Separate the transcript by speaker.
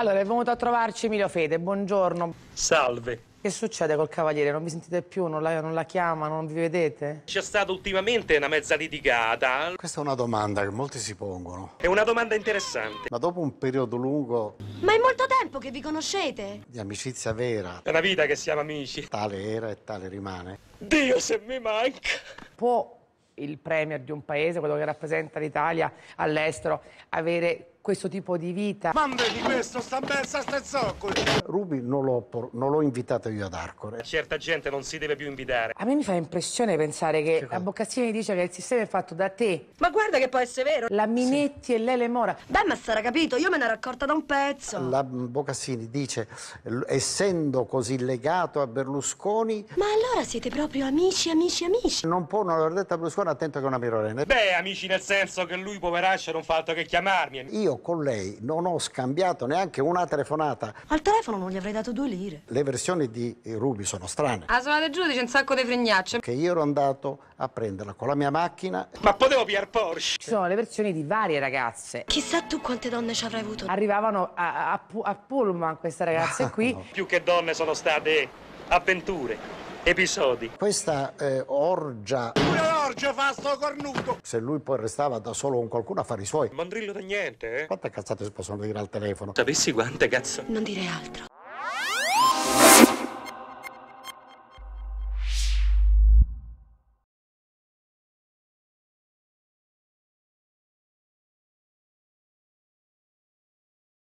Speaker 1: Allora, è venuto a trovarci Emilio Fede, buongiorno. Salve. Che succede col cavaliere? Non vi sentite più? Non la, non la chiama? Non vi vedete?
Speaker 2: C'è stata ultimamente una mezza litigata. Questa è una domanda che molti si pongono. È una domanda interessante. Ma dopo un periodo lungo...
Speaker 1: Ma è molto tempo che vi conoscete?
Speaker 2: Di amicizia vera. È una vita che siamo amici. Tale era e tale
Speaker 1: rimane. Dio se mi manca! Può il premier di un paese, quello che rappresenta l'Italia all'estero, avere questo tipo di vita. Manda di questo, sta bella, sta zoccoli.
Speaker 2: Ruby non l'ho, non l'ho invitato io ad Arcore. Certa gente non si deve
Speaker 1: più invitare. A me mi fa impressione pensare che la Boccassini dice che il sistema è fatto da te. Ma guarda che può essere vero. La Minetti sì. e Lele Mora. Beh, ma sarà capito, io me ne ero accorta da un pezzo. La
Speaker 2: Boccassini dice, essendo così legato a Berlusconi... Ma allora siete proprio amici, amici, amici. Non può non aver detto a Berlusconi, attento che è una mirolena.
Speaker 1: Beh, amici nel senso che lui, poveraccio, non fa altro che
Speaker 2: chiamarmi. Io io con lei non ho scambiato neanche una telefonata.
Speaker 1: Al telefono non gli avrei dato due lire.
Speaker 2: Le versioni di eh, Ruby sono strane.
Speaker 1: Ah, sono del giudice un sacco di fregnacce.
Speaker 2: Che io ero andato a prenderla con la mia macchina. Ma potevo piar Porsche.
Speaker 1: Ci sono le versioni di varie ragazze. Chissà tu quante donne ci avrai avuto. Arrivavano a, a, a Pullman queste ragazze ah, qui. No. Più che donne sono state avventure episodi.
Speaker 2: Questa eh, orgia... Pure orgia fa sto cornuto! Se lui poi restava da solo con qualcuno a fare i suoi. Mandrillo da niente, eh? Quante cazzate si possono dire al telefono? Sapessi quante
Speaker 1: cazzo. Non dire altro.